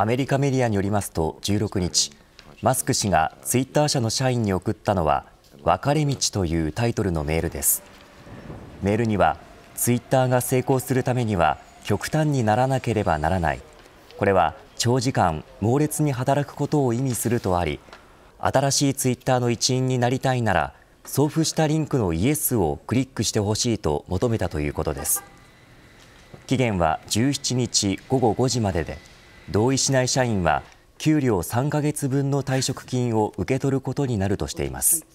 アメリカメディアによりますと16日マスク氏がツイッター社の社員に送ったのは分かれ道というタイトルのメールですメールにはツイッターが成功するためには極端にならなければならないこれは長時間猛烈に働くことを意味するとあり新しいツイッターの一員になりたいなら送付したリンクのイエスをクリックしてほしいと求めたということです期限は17日午後5時までで同意しない社員は給料3カ月分の退職金を受け取ることになるとしています。